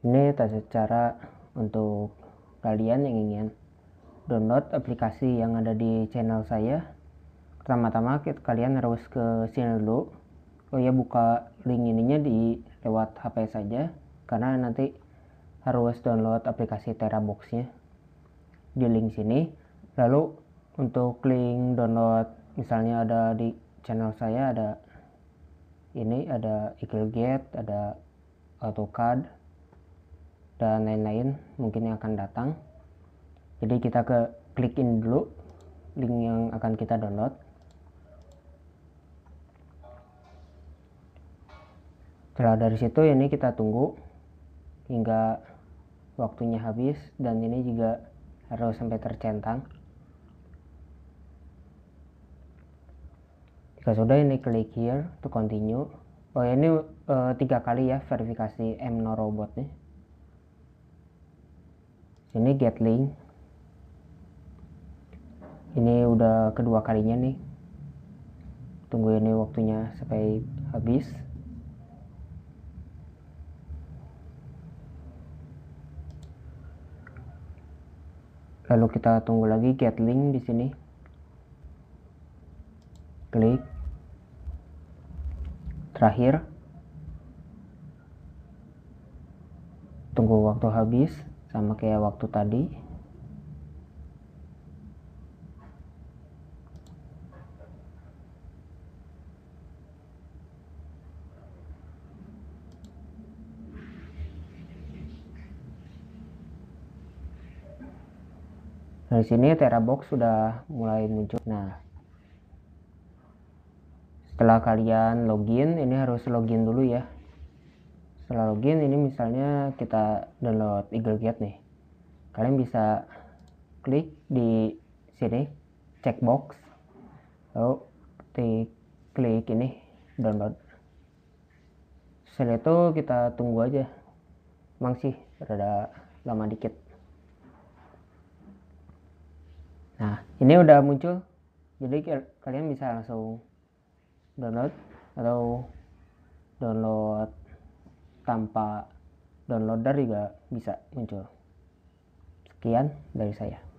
Ini tata cara untuk kalian yang ingin download aplikasi yang ada di channel saya. Pertama-tama kalian harus ke sini dulu. Oh ya buka link ininya di lewat HP saja karena nanti harus download aplikasi terabox di link sini. Lalu untuk link download misalnya ada di channel saya ada ini ada Eagle ada AutoCAD, dan lain-lain mungkin yang akan datang jadi kita ke klik in dulu link yang akan kita download setelah dari situ ini kita tunggu hingga waktunya habis dan ini juga harus sampai tercentang jika sudah ini klik here to continue oh ini uh, tiga kali ya verifikasi m no robot nih ini link ini udah kedua kalinya nih tunggu ini waktunya sampai habis lalu kita tunggu lagi get link di sini klik terakhir tunggu waktu habis sama kayak waktu tadi dari sini terabox sudah mulai muncul nah setelah kalian login ini harus login dulu ya setelah login ini misalnya kita download Eagle Get nih kalian bisa klik di sini checkbox lalu klik, klik ini download setelah itu kita tunggu aja emang sih rada lama dikit nah ini udah muncul jadi kalian bisa langsung download atau download tanpa downloader juga bisa muncul. Sekian dari saya.